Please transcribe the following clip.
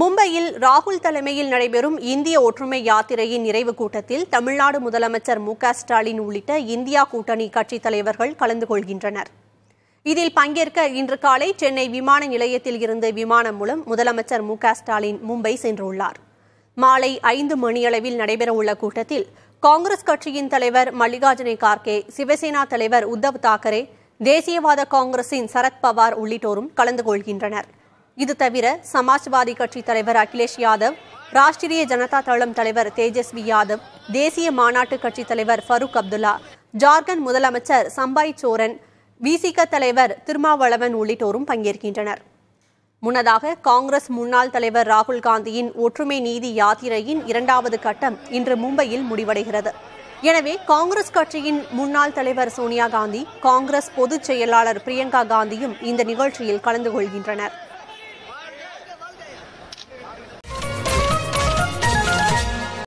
மும்பையில் ராகுல் தலைமையில் நடைபெறும் இந்திய ஒற்றுமை யாத்திரையின் நிறைவு கூட்டத்தில் தமிழ்நாடு முதலமைச்சர் மு ஸ்டாலின் உள்ளிட்ட இந்தியா கூட்டணி கட்சித் தலைவர்கள் கலந்து கொள்கின்றனர் இதில் பங்கேற்க இன்று காலை சென்னை விமான நிலையத்தில் இருந்து விமானம் மூலம் முதலமைச்சர் மு ஸ்டாலின் மும்பை சென்றுள்ளார் மாலை ஐந்து மணியளவில் நடைபெறவுள்ள கூட்டத்தில் காங்கிரஸ் கட்சியின் தலைவர் மல்லிகார்ஜுனே கார்கே சிவசேனா தலைவர் உத்தவ் தாக்கரே தேசியவாத காங்கிரசின் சரத்பவார் உள்ளிட்டோரும் கலந்து கொள்கின்றனர் இது தவிர சமாஜ்வாதி கட்சி தலைவர் அகிலேஷ் யாதவ் ராஷ்டிரிய ஜனதா தளம் தலைவர் தேஜஸ்வி யாதவ் தேசிய மாநாட்டு கட்சி தலைவர் ஃபருக் அப்துல்லா ஜார்க்கண்ட் முதலமைச்சர் சம்பாய் சோரன் விசிக தலைவர் திருமாவளவன் உள்ளிட்டோரும் பங்கேற்கின்றனர் முன்னதாக காங்கிரஸ் முன்னாள் தலைவர் ராகுல் காந்தியின் ஒற்றுமை நீதி யாத்திரையின் இரண்டாவது கட்டம் இன்று மும்பையில் முடிவடைகிறது எனவே காங்கிரஸ் கட்சியின் முன்னாள் தலைவர் சோனியா காந்தி காங்கிரஸ் பொதுச் செயலாளர் பிரியங்கா காந்தியும் இந்த நிகழ்ச்சியில் கலந்து கொள்கின்றனர்